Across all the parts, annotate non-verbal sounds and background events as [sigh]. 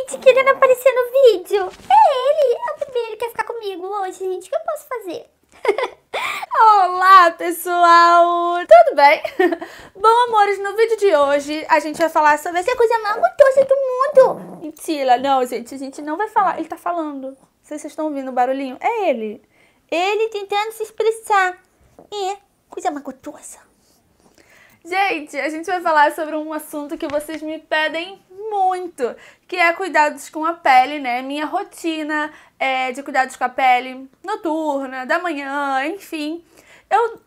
gente, querendo aparecer no vídeo. É ele, é o primeiro que quer ficar comigo hoje, gente. O que eu posso fazer? [laughs] Olá, pessoal! Tudo bem? [laughs] Bom, amores, no vídeo de hoje a gente vai falar sobre essa coisa mais gostosa do mundo. Mentira, não, gente, a gente não vai falar. Ele tá falando. Não sei se vocês estão ouvindo o barulhinho. É ele. Ele tentando se expressar. É, coisa mais gostosa. Gente, a gente vai falar sobre um assunto que vocês me pedem muito, que é cuidados com a pele, né? Minha rotina é, de cuidados com a pele noturna, da manhã, enfim. Eu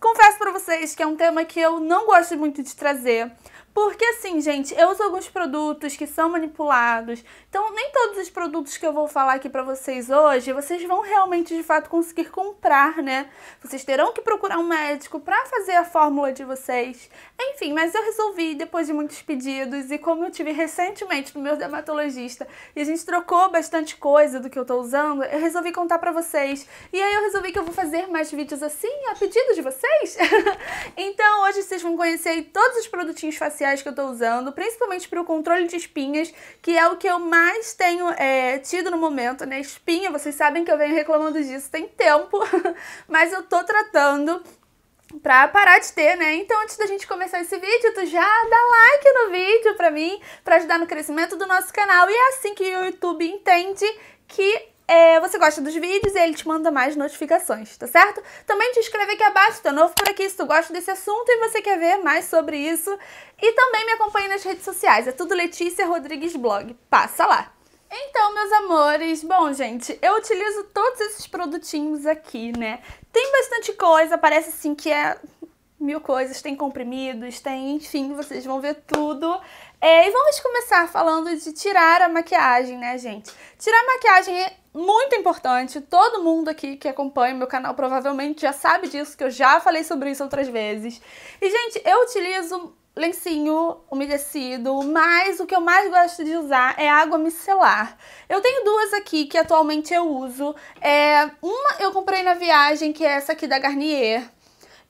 confesso para vocês que é um tema que eu não gosto muito de trazer, porque assim, gente, eu uso alguns produtos que são manipulados. Então, nem todos os produtos que eu vou falar aqui para vocês hoje, vocês vão realmente de fato conseguir comprar, né? Vocês terão que procurar um médico para fazer a fórmula de vocês. Enfim, mas eu resolvi depois de muitos pedidos e como eu tive recentemente no meu dermatologista e a gente trocou bastante coisa do que eu tô usando, eu resolvi contar para vocês. E aí eu resolvi que eu vou fazer mais vídeos assim a pedido de vocês. [laughs] então, hoje vocês vão conhecer todos os produtinhos faciais que eu tô usando, principalmente para o controle de espinhas, que é o que eu mais tenho é, tido no momento, né? Espinha, vocês sabem que eu venho reclamando disso tem tempo, [laughs] mas eu tô tratando pra parar de ter, né? Então, antes da gente começar esse vídeo, tu já dá like no vídeo pra mim, pra ajudar no crescimento do nosso canal. E é assim que o YouTube entende que é, você gosta dos vídeos e ele te manda mais notificações, tá certo? Também te inscreve aqui abaixo, tá novo por aqui, se tu gosta desse assunto e você quer ver mais sobre isso. E também me acompanha nas redes sociais, é tudo Letícia Rodrigues Blog. Passa lá! Então, meus amores, bom, gente, eu utilizo todos esses produtinhos aqui, né? Tem bastante coisa, parece assim que é mil coisas, tem comprimidos, tem, enfim, vocês vão ver tudo. É, e vamos começar falando de tirar a maquiagem, né, gente? Tirar a maquiagem muito importante, todo mundo aqui que acompanha o meu canal provavelmente já sabe disso, que eu já falei sobre isso outras vezes. E, gente, eu utilizo lencinho umedecido, mas o que eu mais gosto de usar é água micelar. Eu tenho duas aqui que atualmente eu uso. É, uma eu comprei na viagem, que é essa aqui da Garnier.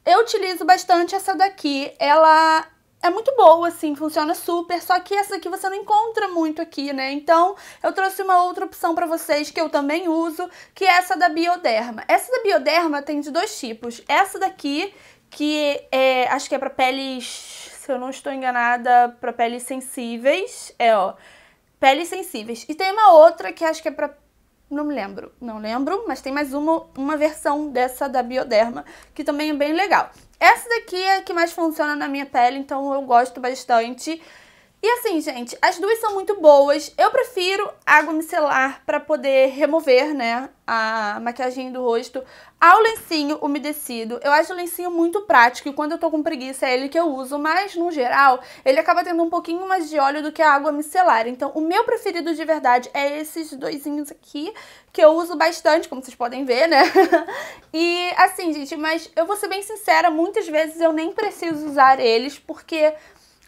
Eu utilizo bastante essa daqui. Ela é muito boa, assim, funciona super, só que essa aqui você não encontra muito aqui, né? Então, eu trouxe uma outra opção para vocês que eu também uso, que é essa da Bioderma. Essa da Bioderma tem de dois tipos. Essa daqui, que é, acho que é para peles, se eu não estou enganada, para peles sensíveis, é, ó, peles sensíveis. E tem uma outra que acho que é para não me lembro, não lembro, mas tem mais uma, uma versão dessa da Bioderma, que também é bem legal. Essa daqui é a que mais funciona na minha pele, então eu gosto bastante. E assim, gente, as duas são muito boas. Eu prefiro água micelar para poder remover, né, a maquiagem do rosto ao lencinho umedecido. Eu acho o lencinho muito prático e quando eu tô com preguiça é ele que eu uso, mas no geral ele acaba tendo um pouquinho mais de óleo do que a água micelar. Então o meu preferido de verdade é esses doisinhos aqui, que eu uso bastante, como vocês podem ver, né? [laughs] e assim, gente, mas eu vou ser bem sincera, muitas vezes eu nem preciso usar eles porque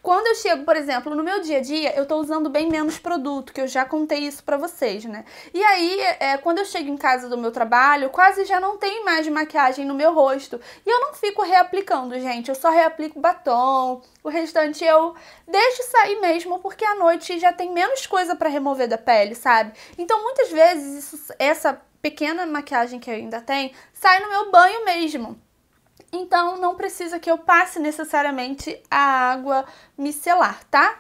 quando eu chego, por exemplo, no meu dia a dia, eu estou usando bem menos produto, que eu já contei isso para vocês, né? E aí, é, quando eu chego em casa do meu trabalho, quase já não tem mais maquiagem no meu rosto. E eu não fico reaplicando, gente. Eu só reaplico batom. O restante eu deixo sair mesmo, porque à noite já tem menos coisa para remover da pele, sabe? Então, muitas vezes, isso, essa pequena maquiagem que eu ainda tenho sai no meu banho mesmo. Então não precisa que eu passe necessariamente a água micelar, tá?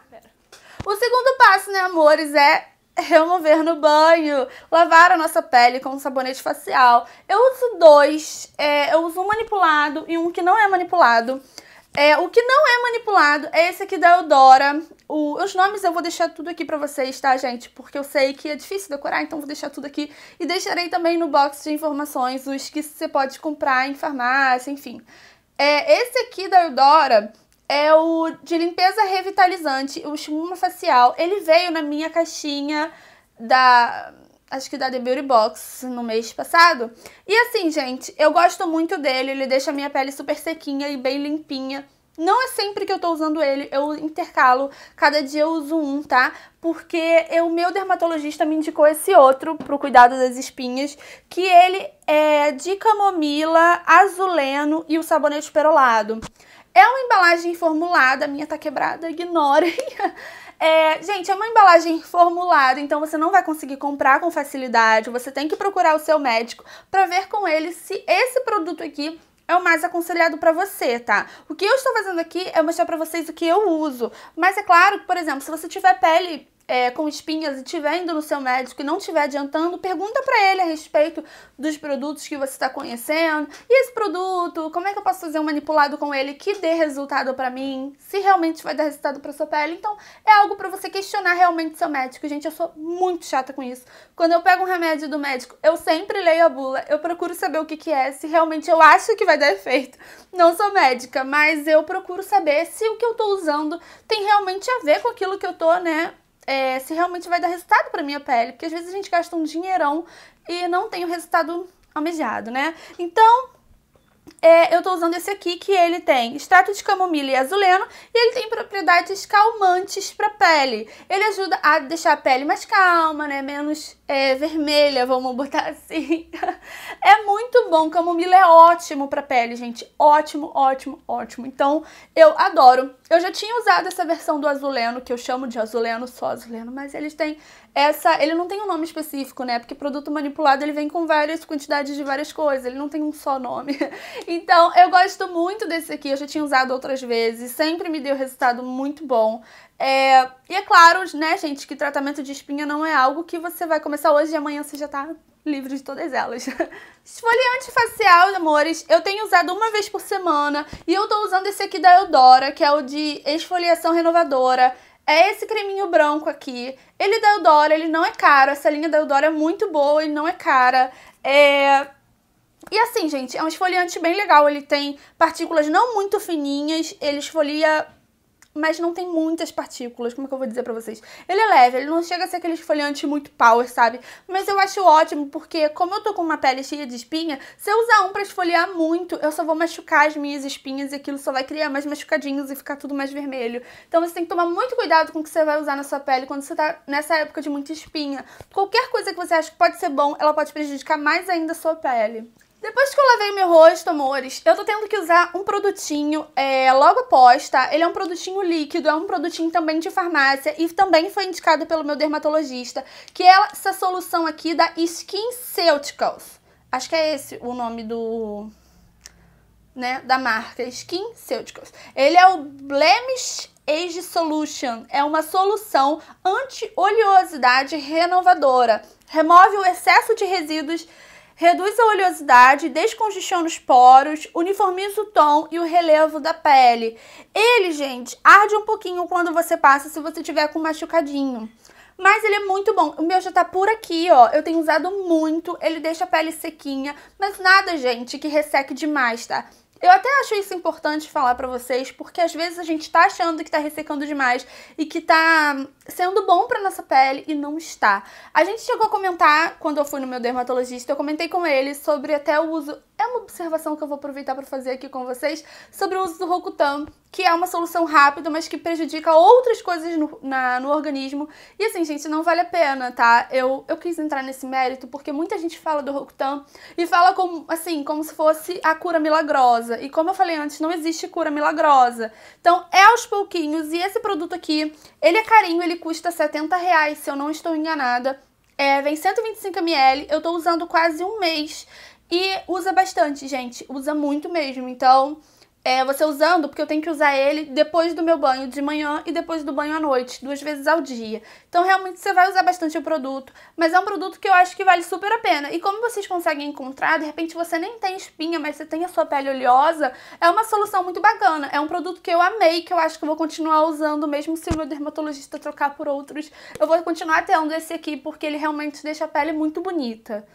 O segundo passo, né, amores, é remover no banho, lavar a nossa pele com um sabonete facial. Eu uso dois, é, eu uso um manipulado e um que não é manipulado. É, o que não é manipulado é esse aqui da Eudora. O, os nomes eu vou deixar tudo aqui pra vocês, tá, gente? Porque eu sei que é difícil decorar, então vou deixar tudo aqui. E deixarei também no box de informações os que você pode comprar em farmácia, enfim. É, esse aqui da Eudora é o de limpeza revitalizante, o esmuma facial. Ele veio na minha caixinha da acho que da The Beauty Box no mês passado. E assim, gente, eu gosto muito dele, ele deixa a minha pele super sequinha e bem limpinha. Não é sempre que eu tô usando ele, eu intercalo, cada dia eu uso um, tá? Porque o meu dermatologista me indicou esse outro pro cuidado das espinhas, que ele é de camomila, azuleno e o sabonete perolado. É uma embalagem formulada, a minha tá quebrada, [laughs] ignorem. É, gente, é uma embalagem formulada, então você não vai conseguir comprar com facilidade, você tem que procurar o seu médico para ver com ele se esse produto aqui é o mais aconselhado para você, tá? O que eu estou fazendo aqui é mostrar para vocês o que eu uso. Mas é claro que, por exemplo, se você tiver pele é, com espinhas e estiver indo no seu médico e não estiver adiantando, pergunta para ele a respeito dos produtos que você está conhecendo. E esse produto, como é que eu posso fazer um manipulado com ele que dê resultado para mim? Se realmente vai dar resultado para sua pele? Então, é algo para você questionar realmente seu médico. Gente, eu sou muito chata com isso. Quando eu pego um remédio do médico, eu sempre leio a bula, eu procuro saber o que, que é, se realmente eu acho que vai dar efeito. Não sou médica, mas eu procuro saber se o que eu tô usando tem realmente a ver com aquilo que eu tô, né, é, se realmente vai dar resultado para minha pele, porque às vezes a gente gasta um dinheirão e não tem o resultado almejado, né? Então, é, eu tô usando esse aqui que ele tem extrato de camomila e azuleno e ele tem propriedades calmantes para pele. Ele ajuda a deixar a pele mais calma, né, menos é, vermelha, vamos botar [laughs] assim. é muito bom, camomila é ótimo para pele, gente, ótimo, ótimo, ótimo. Então eu adoro. Eu já tinha usado essa versão do azuleno que eu chamo de azuleno só azuleno, mas eles têm essa, ele não tem um nome específico, né? Porque produto manipulado ele vem com várias quantidades de várias coisas, ele não tem um só nome. [laughs] Então, eu gosto muito desse aqui, eu já tinha usado outras vezes, sempre me deu resultado muito bom. É, e é claro, né, gente, que tratamento de espinha não é algo que você vai começar hoje e amanhã você já tá livre de todas elas. [laughs] Esfoliante facial, amores, eu tenho usado uma vez por semana e eu tô usando esse aqui da Eudora, que é o de esfoliação renovadora é esse creminho branco aqui. Ele é da Eudora, ele não é caro. Essa linha da Eudora é muito boa e não é cara. É... E assim, gente, é um esfoliante bem legal. Ele tem partículas não muito fininhas, ele esfolia mas não tem muitas partículas, como é que eu vou dizer pra vocês? Ele é leve, ele não chega a ser aquele esfoliante muito power, sabe? Mas eu acho ótimo, porque como eu tô com uma pele cheia de espinha, se eu usar um pra esfoliar muito, eu só vou machucar as minhas espinhas e aquilo só vai criar mais machucadinhos e ficar tudo mais vermelho. Então você tem que tomar muito cuidado com o que você vai usar na sua pele quando você tá nessa época de muita espinha. Qualquer coisa que você acha que pode ser bom, ela pode prejudicar mais ainda a sua pele. Depois que eu lavei meu rosto, amores, eu tô tendo que usar um produtinho é, logo após, tá? Ele é um produtinho líquido, é um produtinho também de farmácia e também foi indicado pelo meu dermatologista, que é essa solução aqui da SkinCeuticals. Acho que é esse o nome do... né, da marca, SkinCeuticals. Ele é o Blemish Age Solution. É uma solução anti-oleosidade renovadora. Remove o excesso de resíduos reduz a oleosidade, descongestiona os poros, uniformiza o tom e o relevo da pele. Ele, gente, arde um pouquinho quando você passa, se você tiver com machucadinho. Mas ele é muito bom. O meu já tá por aqui, ó. Eu tenho usado muito. Ele deixa a pele sequinha. Mas nada, gente, que resseque demais, tá? Eu até acho isso importante falar para vocês, porque às vezes a gente tá achando que tá ressecando demais e que tá sendo bom pra nossa pele e não está. A gente chegou a comentar, quando eu fui no meu dermatologista, eu comentei com ele sobre até o uso é uma observação que eu vou aproveitar para fazer aqui com vocês sobre o uso do Rokutan, que é uma solução rápida, mas que prejudica outras coisas no, na, no organismo. E assim, gente, não vale a pena, tá? Eu, eu quis entrar nesse mérito porque muita gente fala do Rokutan e fala como, assim, como se fosse a cura milagrosa. E como eu falei antes, não existe cura milagrosa. Então, é aos pouquinhos. E esse produto aqui, ele é carinho, ele custa 70 reais, se eu não estou enganada. É, vem 125ml, eu tô usando quase um mês. E usa bastante, gente. Usa muito mesmo. Então, é, você usando, porque eu tenho que usar ele depois do meu banho de manhã e depois do banho à noite, duas vezes ao dia. Então, realmente, você vai usar bastante o produto, mas é um produto que eu acho que vale super a pena. E como vocês conseguem encontrar, de repente você nem tem espinha, mas você tem a sua pele oleosa, é uma solução muito bacana. É um produto que eu amei, que eu acho que eu vou continuar usando, mesmo se o meu dermatologista trocar por outros. Eu vou continuar tendo esse aqui, porque ele realmente deixa a pele muito bonita.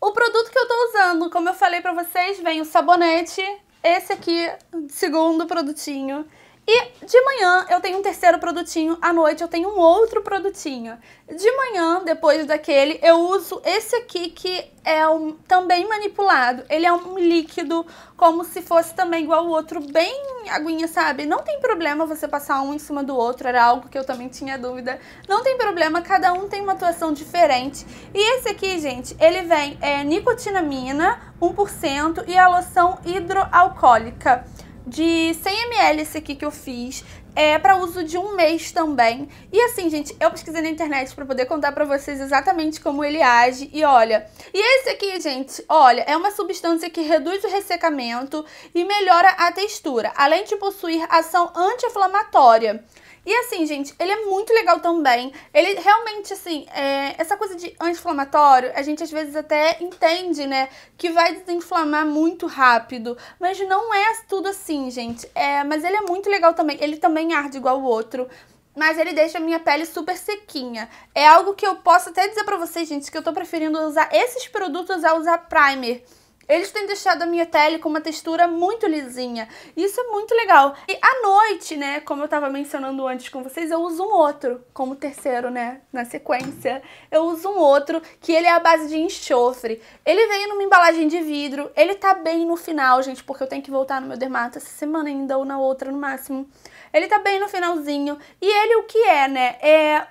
O produto que eu tô usando, como eu falei pra vocês, vem o sabonete. Esse aqui, segundo produtinho. E de manhã eu tenho um terceiro produtinho, à noite eu tenho um outro produtinho. De manhã, depois daquele, eu uso esse aqui que é um, também manipulado. Ele é um líquido, como se fosse também igual o outro, bem aguinha, sabe? Não tem problema você passar um em cima do outro, era algo que eu também tinha dúvida. Não tem problema, cada um tem uma atuação diferente. E esse aqui, gente, ele vem é, nicotinamina, 1% e a loção hidroalcoólica de 100 ml esse aqui que eu fiz. É para uso de um mês também. E assim, gente, eu pesquisei na internet para poder contar para vocês exatamente como ele age. E olha, e esse aqui, gente, olha, é uma substância que reduz o ressecamento e melhora a textura, além de possuir ação anti-inflamatória. E assim, gente, ele é muito legal também. Ele realmente, assim, é, essa coisa de anti-inflamatório, a gente às vezes até entende, né, que vai desinflamar muito rápido. Mas não é tudo assim, gente. É, mas ele é muito legal também. Ele também arde igual o outro mas ele deixa a minha pele super sequinha. É algo que eu posso até dizer pra vocês, gente, que eu tô preferindo usar esses produtos a usar primer. Eles têm deixado a minha pele com uma textura muito lisinha. Isso é muito legal. E à noite, né, como eu tava mencionando antes com vocês, eu uso um outro, como terceiro, né, na sequência. Eu uso um outro, que ele é à base de enxofre. Ele veio numa embalagem de vidro, ele tá bem no final, gente, porque eu tenho que voltar no meu dermato essa semana ainda, ou na outra no máximo. Ele tá bem no finalzinho. E ele o que é, né? É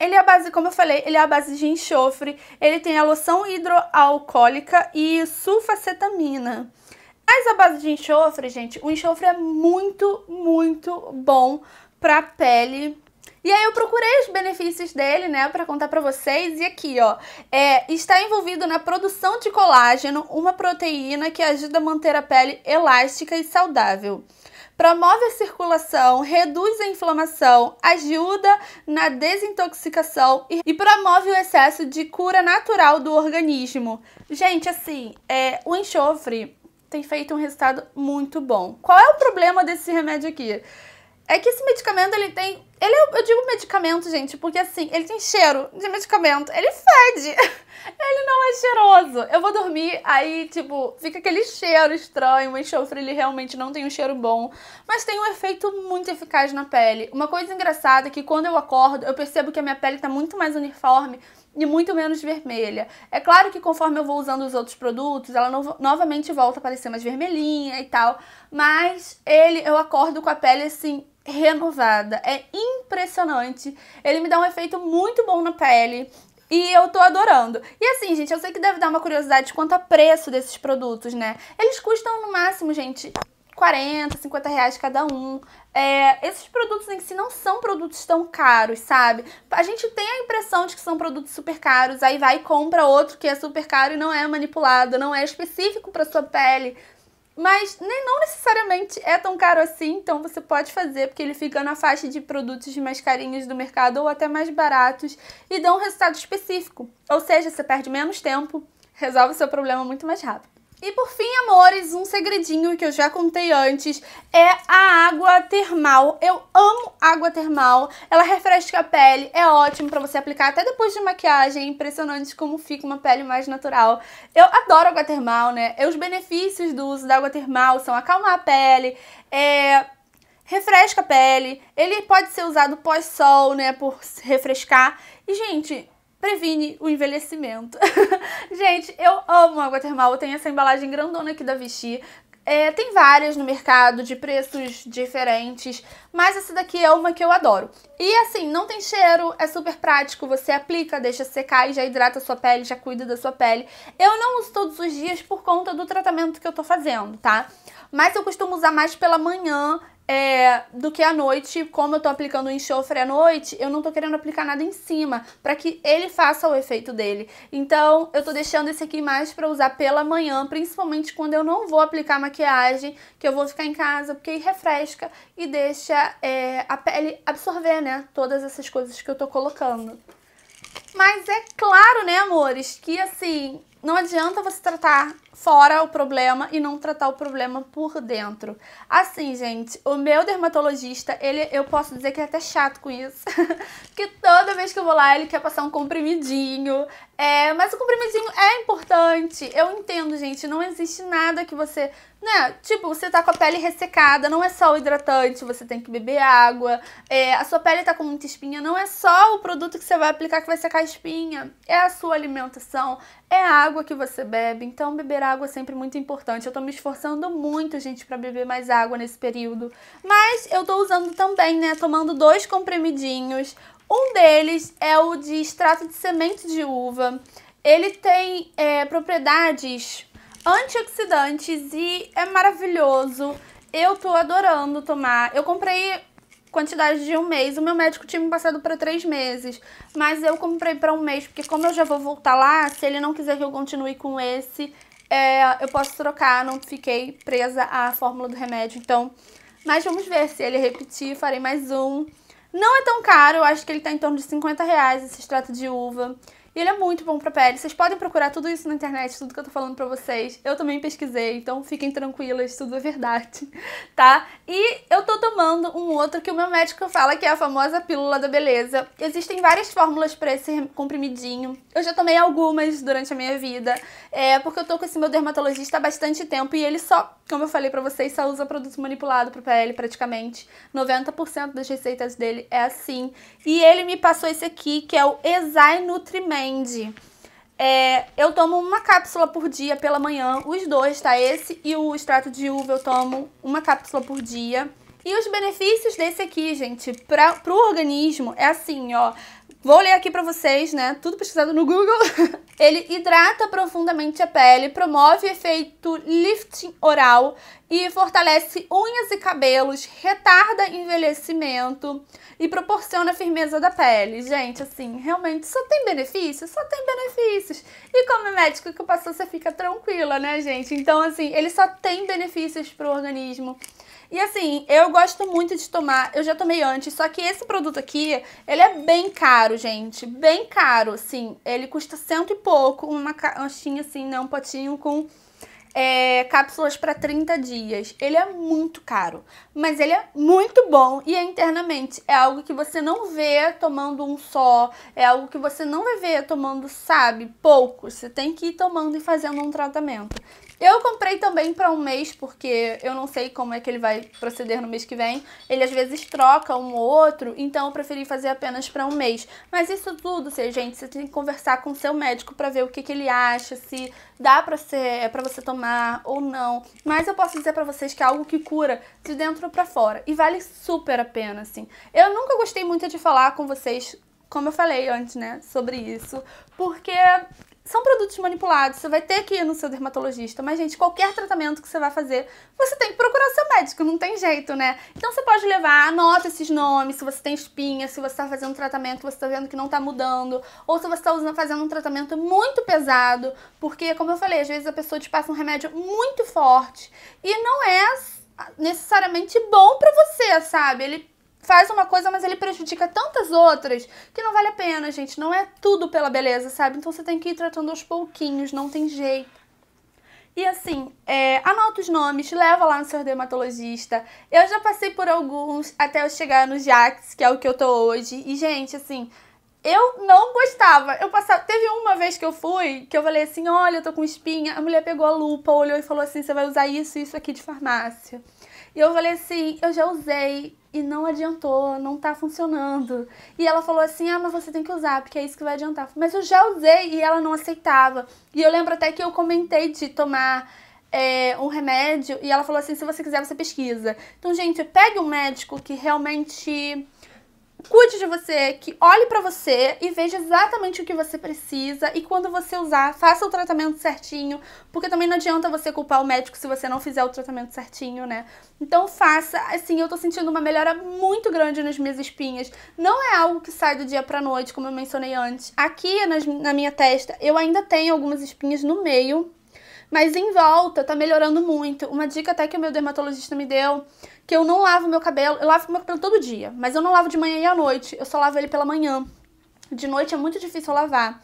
ele é a base, como eu falei, ele é a base de enxofre, ele tem a loção hidroalcoólica e sulfacetamina. Mas a base de enxofre, gente, o enxofre é muito, muito bom pra pele. E aí eu procurei os benefícios dele, né, para contar para vocês. E aqui, ó, é, está envolvido na produção de colágeno, uma proteína que ajuda a manter a pele elástica e saudável promove a circulação, reduz a inflamação, ajuda na desintoxicação e promove o excesso de cura natural do organismo. Gente, assim, é, o enxofre tem feito um resultado muito bom. Qual é o problema desse remédio aqui? É que esse medicamento ele tem ele é, eu digo medicamento, gente, porque assim, ele tem cheiro de medicamento. Ele fede. [laughs] Ele não é cheiroso. Eu vou dormir, aí, tipo, fica aquele cheiro estranho. O enxofre, ele realmente não tem um cheiro bom. Mas tem um efeito muito eficaz na pele. Uma coisa engraçada é que quando eu acordo, eu percebo que a minha pele tá muito mais uniforme e muito menos vermelha. É claro que conforme eu vou usando os outros produtos, ela no novamente volta a parecer mais vermelhinha e tal. Mas ele, eu acordo com a pele, assim, renovada, é impressionante. Ele me dá um efeito muito bom na pele. E eu tô adorando. E assim, gente, eu sei que deve dar uma curiosidade quanto a preço desses produtos, né? Eles custam no máximo, gente, 40, 50 reais cada um. É, esses produtos em si não são produtos tão caros, sabe? A gente tem a impressão de que são produtos super caros, aí vai e compra outro que é super caro e não é manipulado, não é específico para sua pele, mas nem, não necessariamente é tão caro assim, então você pode fazer, porque ele fica na faixa de produtos mais carinhos do mercado ou até mais baratos e dá um resultado específico. Ou seja, você perde menos tempo, resolve o seu problema muito mais rápido. E por fim, amores, um segredinho que eu já contei antes é a água termal. Eu amo água termal, ela refresca a pele, é ótimo para você aplicar até depois de maquiagem, impressionante como fica uma pele mais natural. Eu adoro água termal, né? E os benefícios do uso da água termal são acalmar a pele, é refresca a pele, ele pode ser usado pós-sol, né, por refrescar. E gente, previne o envelhecimento. [laughs] Gente, eu amo água termal, eu tenho essa embalagem grandona aqui da Vichy. É, tem várias no mercado, de preços diferentes, mas essa daqui é uma que eu adoro. E assim, não tem cheiro, é super prático, você aplica, deixa secar e já hidrata a sua pele, já cuida da sua pele. Eu não uso todos os dias por conta do tratamento que eu tô fazendo, tá? Mas eu costumo usar mais pela manhã é, do que à noite, como eu tô aplicando o enxofre à noite, eu não tô querendo aplicar nada em cima, para que ele faça o efeito dele. Então, eu tô deixando esse aqui mais para usar pela manhã, principalmente quando eu não vou aplicar maquiagem, que eu vou ficar em casa, porque refresca e deixa é, a pele absorver, né, todas essas coisas que eu tô colocando. Mas é claro, né, amores, que assim, não adianta você tratar fora o problema e não tratar o problema por dentro. Assim, gente, o meu dermatologista, ele eu posso dizer que é até chato com isso. Porque [laughs] toda vez que eu vou lá, ele quer passar um comprimidinho. É, mas o comprimidinho é importante. Eu entendo, gente, não existe nada que você, né, tipo, você tá com a pele ressecada, não é só o hidratante, você tem que beber água. É, a sua pele tá com muita espinha, não é só o produto que você vai aplicar que vai secar a espinha. É a sua alimentação, é a água que você bebe. Então, beber beber água é sempre muito importante. Eu tô me esforçando muito, gente, para beber mais água nesse período. Mas eu tô usando também, né? Tomando dois comprimidinhos. Um deles é o de extrato de semente de uva. Ele tem é, propriedades antioxidantes e é maravilhoso. Eu tô adorando tomar. Eu comprei quantidade de um mês. O meu médico tinha me passado para três meses, mas eu comprei para um mês, porque como eu já vou voltar lá, se ele não quiser que eu continue com esse, é, eu posso trocar, não fiquei presa à fórmula do remédio, então... Mas vamos ver se ele repetir, farei mais um. Não é tão caro, eu acho que ele tá em torno de 50 reais esse extrato de uva. E ele é muito bom pra pele. Vocês podem procurar tudo isso na internet, tudo que eu tô falando pra vocês. Eu também pesquisei, então fiquem tranquilas, tudo é verdade, [laughs] tá? E eu tô tomando um outro que o meu médico fala que é a famosa pílula da beleza. Existem várias fórmulas pra esse comprimidinho. Eu já tomei algumas durante a minha vida, é porque eu tô com esse meu dermatologista há bastante tempo e ele só como eu falei para vocês, só usa produto manipulado pro pele praticamente. 90% das receitas dele é assim. E ele me passou esse aqui, que é o Exai Nutrimend. É, eu tomo uma cápsula por dia pela manhã, os dois, tá? Esse e o extrato de uva eu tomo uma cápsula por dia. E os benefícios desse aqui, gente, para o organismo é assim, ó. Vou ler aqui para vocês, né? Tudo pesquisado no Google. [laughs] Ele hidrata profundamente a pele, promove efeito lifting oral e fortalece unhas e cabelos, retarda envelhecimento e proporciona firmeza da pele. Gente, assim, realmente só tem benefícios? Só tem benefícios. E como é médico que passou, você fica tranquila, né, gente? Então, assim, ele só tem benefícios pro organismo. E assim, eu gosto muito de tomar, eu já tomei antes, só que esse produto aqui, ele é bem caro, gente, bem caro, assim, ele custa cento e pouco, uma caixinha assim, né, um potinho com é, cápsulas para 30 dias. Ele é muito caro, mas ele é muito bom e é internamente. É algo que você não vê tomando um só, é algo que você não vai ver tomando, sabe, poucos. Você tem que ir tomando e fazendo um tratamento. Eu comprei também para um mês, porque eu não sei como é que ele vai proceder no mês que vem. Ele às vezes troca um ou outro, então eu preferi fazer apenas para um mês. Mas isso tudo, gente, você tem que conversar com o seu médico para ver o que, que ele acha, se dá para ser, é para você tomar ou não. Mas eu posso dizer para vocês que é algo que cura de dentro para fora e vale super a pena, assim. Eu nunca gostei muito de falar com vocês como eu falei antes, né, sobre isso, porque são produtos manipulados, você vai ter que ir no seu dermatologista, mas gente, qualquer tratamento que você vai fazer, você tem que procurar seu médico, não tem jeito, né? Então você pode levar, anota esses nomes, se você tem espinha, se você tá fazendo um tratamento, você tá vendo que não tá mudando, ou se você tá usando, fazendo um tratamento muito pesado, porque como eu falei, às vezes a pessoa te passa um remédio muito forte e não é necessariamente bom para você, sabe? Ele faz uma coisa, mas ele prejudica tantas outras que não vale a pena, gente. Não é tudo pela beleza, sabe? Então você tem que ir tratando aos pouquinhos, não tem jeito. E assim, é, anota os nomes, leva lá no seu dermatologista. Eu já passei por alguns até eu chegar no Jax, que é o que eu tô hoje. E, gente, assim, eu não gostava. Eu passava. Teve uma vez que eu fui que eu falei assim: olha, eu tô com espinha. A mulher pegou a lupa, olhou e falou assim: você vai usar isso e isso aqui de farmácia. E eu falei assim: eu já usei e não adiantou, não tá funcionando. E ela falou assim: ah, mas você tem que usar, porque é isso que vai adiantar. Mas eu já usei e ela não aceitava. E eu lembro até que eu comentei de tomar é, um remédio e ela falou assim: se você quiser, você pesquisa. Então, gente, pegue um médico que realmente Cuide de você, que olhe para você e veja exatamente o que você precisa e quando você usar, faça o tratamento certinho, porque também não adianta você culpar o médico se você não fizer o tratamento certinho, né? Então faça, assim, eu tô sentindo uma melhora muito grande nas minhas espinhas. Não é algo que sai do dia pra noite, como eu mencionei antes. Aqui nas, na minha testa, eu ainda tenho algumas espinhas no meio, mas em volta tá melhorando muito. Uma dica até que o meu dermatologista me deu, que eu não lavo meu cabelo, eu lavo meu cabelo todo dia, mas eu não lavo de manhã e à noite, eu só lavo ele pela manhã. De noite é muito difícil lavar.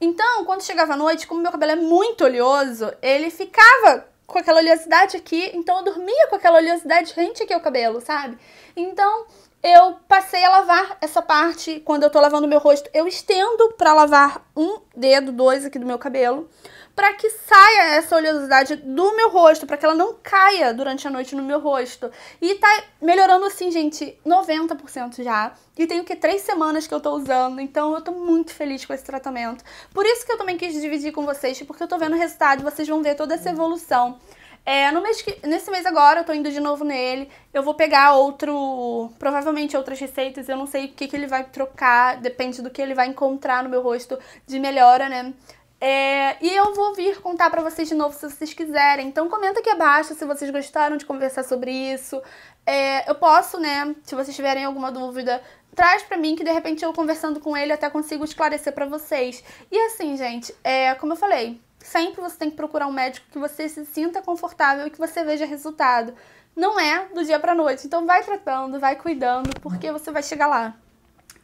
Então, quando chegava à noite, como meu cabelo é muito oleoso, ele ficava com aquela oleosidade aqui, então eu dormia com aquela oleosidade rente aqui ao cabelo, sabe? Então, eu passei a lavar essa parte quando eu tô lavando meu rosto. Eu estendo para lavar um dedo, dois aqui do meu cabelo, para que saia essa oleosidade do meu rosto, para que ela não caia durante a noite no meu rosto. E tá melhorando assim, gente, 90% já. E tenho que três semanas que eu tô usando, então eu tô muito feliz com esse tratamento. Por isso que eu também quis dividir com vocês, porque eu tô vendo o resultado, vocês vão ver toda essa evolução. É, no mês que, nesse mês agora, eu tô indo de novo nele. Eu vou pegar outro. Provavelmente outras receitas. Eu não sei o que, que ele vai trocar. Depende do que ele vai encontrar no meu rosto de melhora, né? É, e eu vou vir contar para vocês de novo se vocês quiserem. Então comenta aqui abaixo se vocês gostaram de conversar sobre isso. É, eu posso, né, se vocês tiverem alguma dúvida, traz para mim que de repente eu conversando com ele até consigo esclarecer para vocês. E assim, gente, é, como eu falei, sempre você tem que procurar um médico que você se sinta confortável e que você veja resultado. Não é do dia para noite, então vai tratando, vai cuidando, porque você vai chegar lá.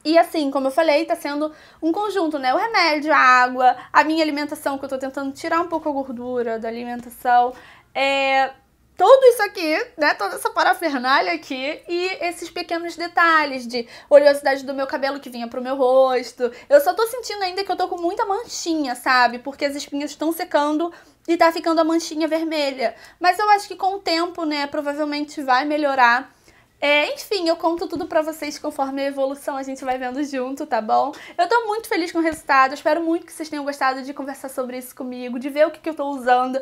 E assim, como eu falei, tá sendo um conjunto, né? O remédio, a água, a minha alimentação, que eu tô tentando tirar um pouco a gordura da alimentação. É, tudo isso aqui, né? Toda essa parafernália aqui e esses pequenos detalhes de oleosidade do meu cabelo que vinha pro meu rosto. Eu só tô sentindo ainda que eu tô com muita manchinha, sabe? Porque as espinhas estão secando e tá ficando a manchinha vermelha. Mas eu acho que com o tempo, né, provavelmente vai melhorar é, enfim, eu conto tudo pra vocês conforme a evolução a gente vai vendo junto, tá bom? Eu tô muito feliz com o resultado, espero muito que vocês tenham gostado de conversar sobre isso comigo, de ver o que, que eu tô usando.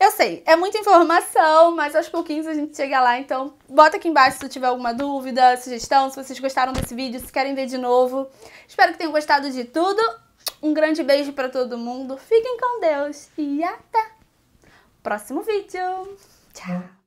Eu sei, é muita informação, mas aos pouquinhos a gente chega lá, então bota aqui embaixo se tiver alguma dúvida, sugestão, se vocês gostaram desse vídeo, se querem ver de novo. Espero que tenham gostado de tudo. Um grande beijo pra todo mundo, fiquem com Deus e até o próximo vídeo. Tchau!